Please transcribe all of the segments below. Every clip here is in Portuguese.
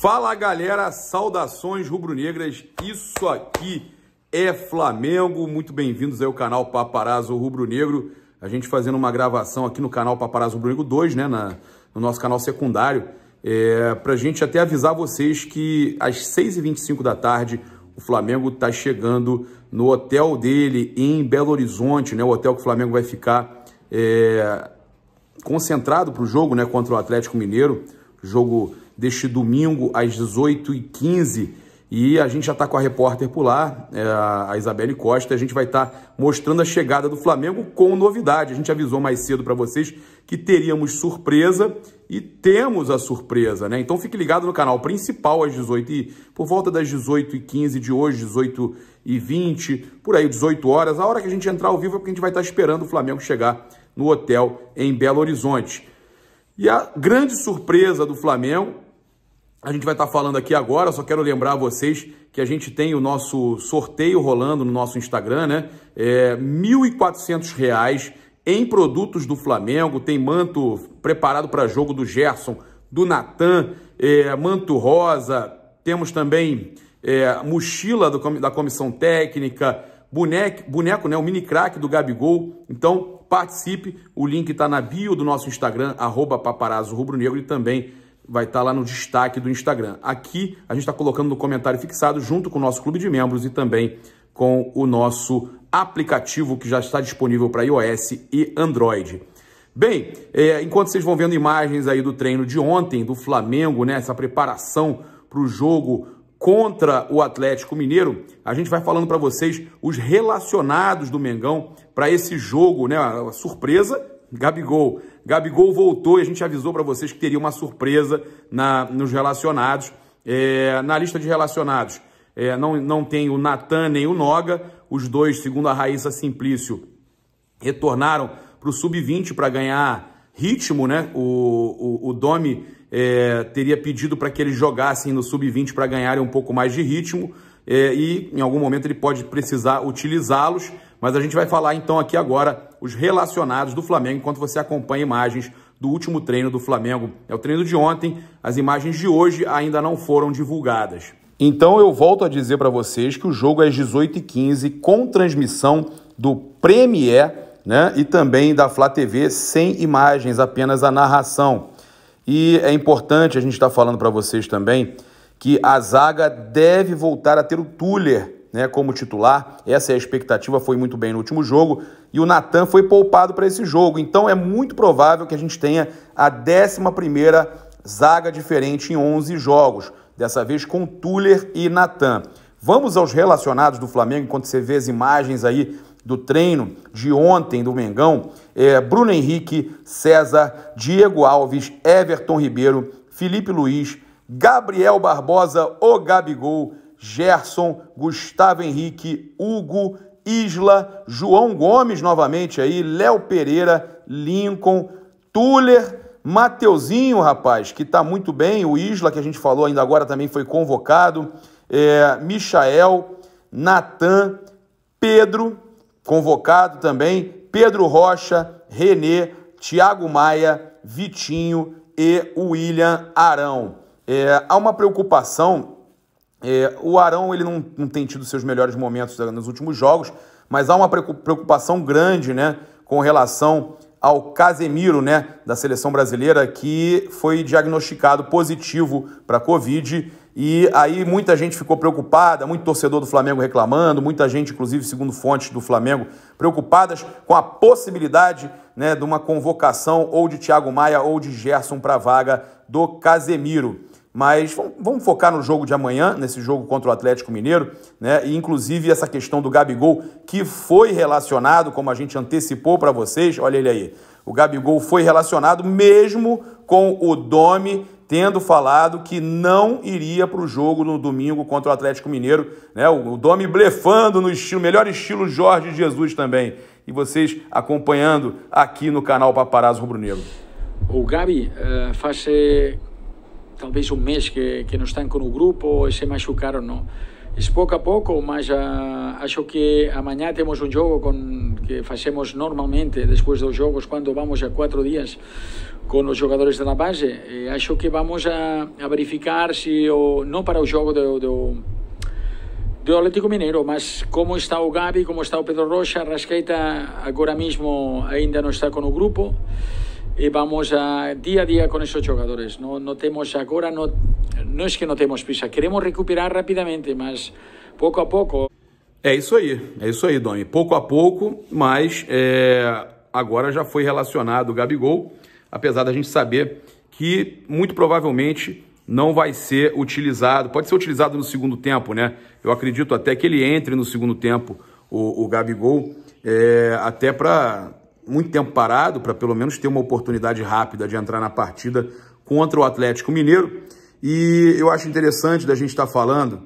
Fala galera, saudações rubro-negras, isso aqui é Flamengo, muito bem-vindos ao canal Paparazzo Rubro-Negro, a gente fazendo uma gravação aqui no canal Paparazzo Rubro-Negro 2, né, na, no nosso canal secundário, é, pra gente até avisar vocês que às 6h25 da tarde o Flamengo está chegando no hotel dele em Belo Horizonte, né, o hotel que o Flamengo vai ficar é, concentrado para o jogo né, contra o Atlético Mineiro, jogo deste domingo às 18h15. E a gente já está com a repórter por lá, é, a Isabelle Costa. A gente vai estar tá mostrando a chegada do Flamengo com novidade. A gente avisou mais cedo para vocês que teríamos surpresa e temos a surpresa, né? Então fique ligado no canal principal às 18 e por volta das 18 e 15 de hoje, 18 e 20, por aí 18 horas. A hora que a gente entrar ao vivo é porque a gente vai estar tá esperando o Flamengo chegar no hotel em Belo Horizonte. E a grande surpresa do Flamengo a gente vai estar tá falando aqui agora, só quero lembrar vocês que a gente tem o nosso sorteio rolando no nosso Instagram, né? É, R$ 1.400 em produtos do Flamengo, tem manto preparado para jogo do Gerson, do Natan, é, manto rosa, temos também é, mochila do, da comissão técnica, boneco, boneco né, o mini crack do Gabigol. Então, participe, o link está na bio do nosso Instagram, arroba paparazzo rubro negro e também vai estar tá lá no destaque do Instagram. Aqui a gente está colocando no comentário fixado junto com o nosso clube de membros e também com o nosso aplicativo que já está disponível para iOS e Android. Bem, é, enquanto vocês vão vendo imagens aí do treino de ontem do Flamengo, né, essa preparação para o jogo contra o Atlético Mineiro, a gente vai falando para vocês os relacionados do Mengão para esse jogo, né, a surpresa Gabigol Gabigol voltou e a gente avisou para vocês que teria uma surpresa na, nos relacionados. É, na lista de relacionados, é, não, não tem o Natan nem o Noga. Os dois, segundo a Raíssa Simplício, retornaram para o sub-20 para ganhar ritmo, né? O, o, o Domi é, teria pedido para que eles jogassem no sub-20 para ganharem um pouco mais de ritmo. É, e em algum momento ele pode precisar utilizá-los, mas a gente vai falar então aqui agora os relacionados do Flamengo, enquanto você acompanha imagens do último treino do Flamengo. É o treino de ontem, as imagens de hoje ainda não foram divulgadas. Então eu volto a dizer para vocês que o jogo é às 18h15 com transmissão do Premier né, e também da Flá TV sem imagens, apenas a narração. E é importante a gente estar tá falando para vocês também que a zaga deve voltar a ter o Tuller né, como titular. Essa é a expectativa, foi muito bem no último jogo. E o Natan foi poupado para esse jogo. Então é muito provável que a gente tenha a 11 zaga diferente em 11 jogos. Dessa vez com Tuller e Natan. Vamos aos relacionados do Flamengo, enquanto você vê as imagens aí do treino de ontem do Mengão. É, Bruno Henrique, César, Diego Alves, Everton Ribeiro, Felipe Luiz, Gabriel Barbosa, o Gabigol, Gerson, Gustavo Henrique, Hugo, Isla, João Gomes novamente aí, Léo Pereira, Lincoln, Tuller, Mateuzinho, rapaz, que está muito bem, o Isla, que a gente falou ainda agora, também foi convocado, é, Michael, Natan, Pedro, convocado também, Pedro Rocha, Renê, Thiago Maia, Vitinho e William Arão. É, há uma preocupação é, o Arão ele não, não tem tido seus melhores momentos eh, nos últimos jogos, mas há uma preocupação grande né, com relação ao Casemiro, né, da seleção brasileira, que foi diagnosticado positivo para a Covid. E aí muita gente ficou preocupada, muito torcedor do Flamengo reclamando, muita gente, inclusive, segundo fontes do Flamengo, preocupadas com a possibilidade né, de uma convocação ou de Thiago Maia ou de Gerson para a vaga do Casemiro. Mas vamos focar no jogo de amanhã, nesse jogo contra o Atlético Mineiro, né? E inclusive essa questão do Gabigol, que foi relacionado, como a gente antecipou para vocês, olha ele aí. O Gabigol foi relacionado mesmo com o Domi tendo falado que não iria para o jogo no domingo contra o Atlético Mineiro, né? O Domi blefando no estilo, melhor estilo Jorge Jesus também. E vocês acompanhando aqui no canal Paparazzo Rubro Negro. O Gabi uh, faz talvez un um mês que, que non están con o grupo e se machucaron, non? Es pouco a pouco, mas a, ah, acho que amañá temos un um jogo con, que facemos normalmente despois dos jogos, quando vamos a cuatro días con os jogadores da base. E acho que vamos a, a verificar se, o, non para o jogo do, do, do Atlético Mineiro, mas como está o Gabi, como está o Pedro Rocha, Rasqueta agora mesmo ainda non está con o grupo. e vamos a, día a día con esos jogadores No, no temos agora, no, non é que não temos prisa, queremos recuperar rapidamente, mas pouco a pouco. É isso aí, é isso aí, Domi Pouco a pouco, mas é, agora já foi relacionado o Gabigol, apesar da gente saber que muito provavelmente não vai ser utilizado, pode ser utilizado no segundo tempo, né? Eu acredito até que ele entre no segundo tempo, o, o Gabigol, é, até para muito tempo parado para pelo menos ter uma oportunidade rápida de entrar na partida contra o Atlético Mineiro. E eu acho interessante da gente estar tá falando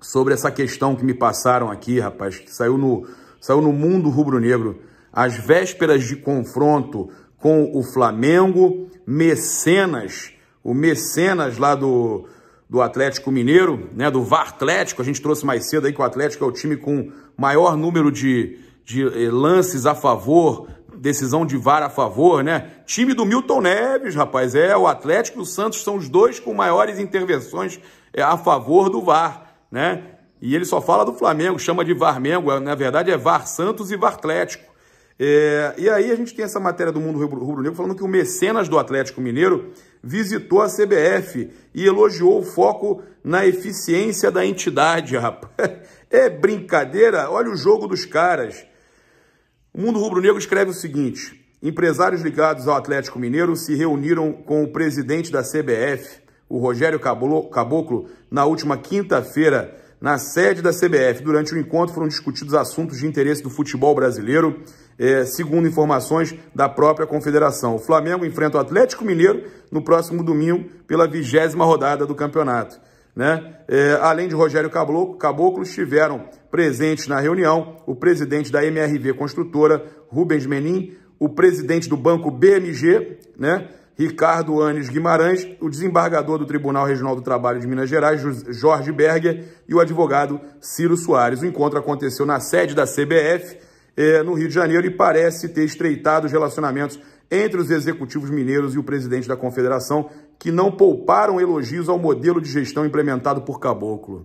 sobre essa questão que me passaram aqui, rapaz, que saiu no, saiu no Mundo Rubro-Negro, as vésperas de confronto com o Flamengo, Mecenas, o Mecenas lá do, do Atlético Mineiro, né, do VAR Atlético, a gente trouxe mais cedo aí que o Atlético é o time com maior número de, de eh, lances a favor, decisão de VAR a favor, né? Time do Milton Neves, rapaz, é o Atlético e o Santos são os dois com maiores intervenções eh, a favor do VAR, né? E ele só fala do Flamengo, chama de VARMengo, na verdade é VAR Santos e VAR Atlético. É, e aí a gente tem essa matéria do Mundo Rubro-Negro falando que o mecenas do Atlético Mineiro visitou a CBF e elogiou o foco na eficiência da entidade, rapaz. É brincadeira? Olha o jogo dos caras. O Mundo Rubro Negro escreve o seguinte: empresários ligados ao Atlético Mineiro se reuniram com o presidente da CBF, o Rogério Caboclo, na última quinta-feira, na sede da CBF. Durante o encontro foram discutidos assuntos de interesse do futebol brasileiro, eh, segundo informações da própria confederação. O Flamengo enfrenta o Atlético Mineiro no próximo domingo pela vigésima rodada do campeonato. Né? É, além de Rogério Caboclo, Caboclo, estiveram presentes na reunião o presidente da MRV Construtora, Rubens Menin, o presidente do Banco BMG, né? Ricardo Anes Guimarães, o desembargador do Tribunal Regional do Trabalho de Minas Gerais, Jorge Berger, e o advogado Ciro Soares. O encontro aconteceu na sede da CBF, é, no Rio de Janeiro e parece ter estreitado os relacionamentos entre os executivos mineiros e o presidente da confederação, que não pouparam elogios ao modelo de gestão implementado por Caboclo.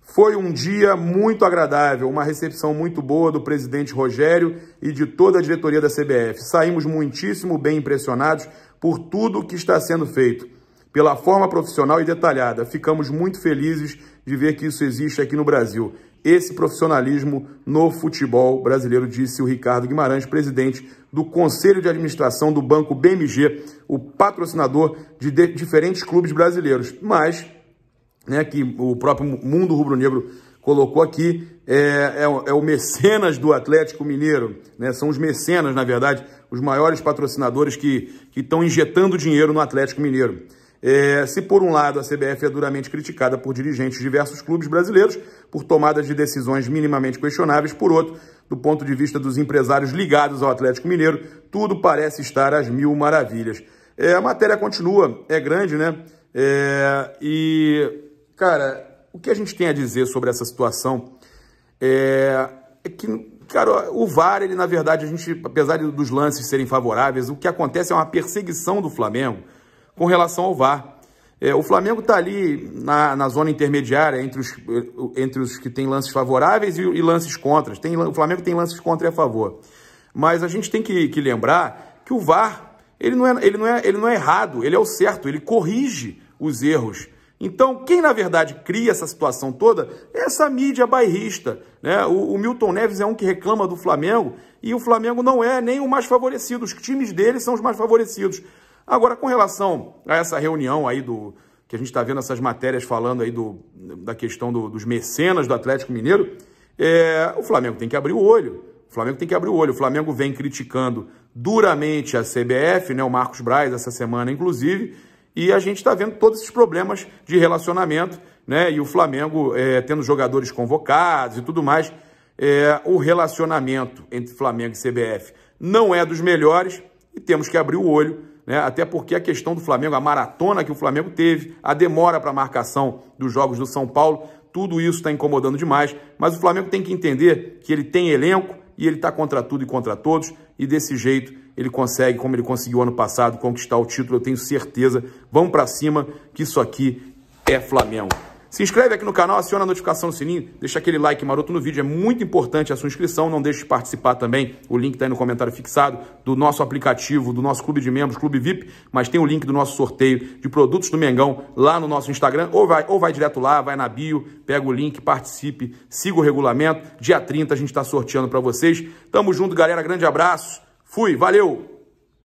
Foi um dia muito agradável, uma recepção muito boa do presidente Rogério e de toda a diretoria da CBF. Saímos muitíssimo bem impressionados por tudo o que está sendo feito, pela forma profissional e detalhada. Ficamos muito felizes de ver que isso existe aqui no Brasil esse profissionalismo no futebol brasileiro, disse o Ricardo Guimarães, presidente do Conselho de Administração do Banco BMG, o patrocinador de, de diferentes clubes brasileiros. Mas, né, que o próprio mundo rubro-negro colocou aqui, é, é, é, o mecenas do Atlético Mineiro, né? são os mecenas, na verdade, os maiores patrocinadores que estão injetando dinheiro no Atlético Mineiro. É, se por um lado a CBF é duramente criticada por dirigentes de diversos clubes brasileiros por tomadas de decisões minimamente questionáveis, por outro, do ponto de vista dos empresários ligados ao Atlético Mineiro, tudo parece estar às mil maravilhas. É, a matéria continua, é grande, né? É, e, cara, o que a gente tem a dizer sobre essa situação é, é que Cara, o VAR, ele, na verdade, a gente, apesar dos lances serem favoráveis, o que acontece é uma perseguição do Flamengo com relação ao VAR. É, o Flamengo está ali na, na, zona intermediária, entre os, entre os que têm lances favoráveis e, e, lances contras. Tem, o Flamengo tem lances contra e a favor. Mas a gente tem que, que lembrar que o VAR ele não, é, ele, não é, ele não é errado, ele é o certo, ele corrige os erros. Então, quem na verdade cria essa situação toda é essa mídia bairrista. Né? O, o, Milton Neves é um que reclama do Flamengo e o Flamengo não é nem o mais favorecido. Os times dele são os mais favorecidos. Agora, com relação a essa reunião aí do que a gente está vendo essas matérias falando aí do, da questão do, dos mecenas do Atlético Mineiro, é, o Flamengo tem que abrir o olho. O Flamengo tem que abrir o olho. O Flamengo vem criticando duramente a CBF, né, o Marcos Braz, essa semana, inclusive, e a gente está vendo todos esses problemas de relacionamento, né? E o Flamengo é, tendo jogadores convocados e tudo mais. É, o relacionamento entre Flamengo e CBF não é dos melhores e temos que abrir o olho né? até porque a questão do Flamengo, a maratona que o Flamengo teve, a demora para a marcação dos jogos do São Paulo, tudo isso está incomodando demais, mas o Flamengo tem que entender que ele tem elenco e ele está contra tudo e contra todos, e desse jeito ele consegue, como ele conseguiu ano passado, conquistar o título, eu tenho certeza. Vamos para cima, que isso aqui é Flamengo. Se inscreve aqui no canal, aciona a notificação do sininho, deixa aquele like maroto no vídeo, é muito importante a sua inscrição, não deixe de participar também, o link está aí no comentário fixado, do nosso aplicativo, do nosso clube de membros, clube VIP, mas tem o link do nosso sorteio de produtos do Mengão lá no nosso Instagram, ou vai, ou vai direto lá, vai na bio, pega o link, participe, siga o regulamento, dia 30 a gente está sorteando para vocês. Tamo junto, galera, grande abraço, fui, valeu!